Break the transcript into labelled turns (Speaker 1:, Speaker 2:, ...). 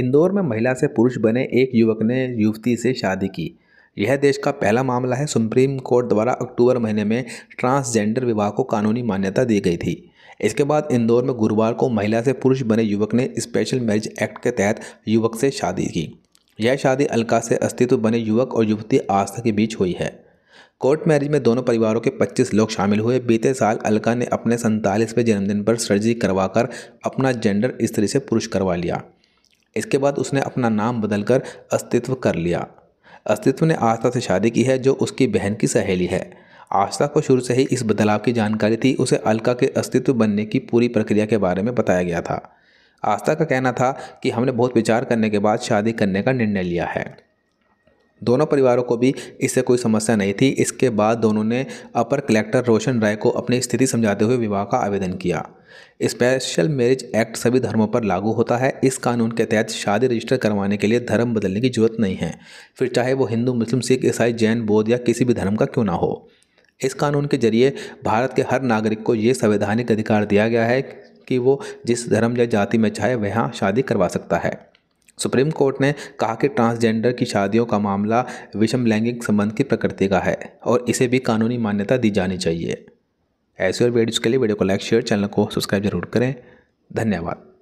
Speaker 1: इंदौर में महिला से पुरुष बने एक युवक ने युवती से शादी की यह देश का पहला मामला है सुप्रीम कोर्ट द्वारा अक्टूबर महीने में ट्रांसजेंडर विवाह को कानूनी मान्यता दी गई थी इसके बाद इंदौर में गुरुवार को महिला से पुरुष बने युवक ने स्पेशल मैरिज एक्ट के तहत युवक से शादी की यह शादी अलका से अस्तित्व बने युवक और युवती आस्था के बीच हुई है कोर्ट मैरिज में दोनों परिवारों के 25 लोग शामिल हुए बीते साल अलका ने अपने सैंतालीसवें जन्मदिन पर सर्जरी करवाकर अपना जेंडर स्त्री से पुरुष करवा लिया इसके बाद उसने अपना नाम बदलकर अस्तित्व कर लिया अस्तित्व ने आस्था से शादी की है जो उसकी बहन की सहेली है आस्था को शुरू से ही इस बदलाव की जानकारी थी उसे अलका के अस्तित्व बनने की पूरी प्रक्रिया के बारे में बताया गया था आस्था का कहना था कि हमने बहुत विचार करने के बाद शादी करने का निर्णय लिया है दोनों परिवारों को भी इससे कोई समस्या नहीं थी इसके बाद दोनों ने अपर कलेक्टर रोशन राय को अपनी स्थिति समझाते हुए विवाह का आवेदन किया स्पेशल मैरिज एक्ट सभी धर्मों पर लागू होता है इस कानून के तहत शादी रजिस्टर करवाने के लिए धर्म बदलने की जरूरत नहीं है फिर चाहे वो हिंदू मुस्लिम सिख ईसाई जैन बौद्ध या किसी भी धर्म का क्यों ना हो इस कानून के जरिए भारत के हर नागरिक को ये संवैधानिक अधिकार दिया गया है कि वो जिस धर्म या जाति में चाहे वहाँ शादी करवा सकता है सुप्रीम कोर्ट ने कहा कि ट्रांसजेंडर की शादियों का मामला विषम लैंगिक संबंध की प्रकृति का है और इसे भी कानूनी मान्यता दी जानी चाहिए ऐसे और वीडियोज़ के लिए वीडियो को लाइक शेयर चैनल को सब्सक्राइब जरूर करें धन्यवाद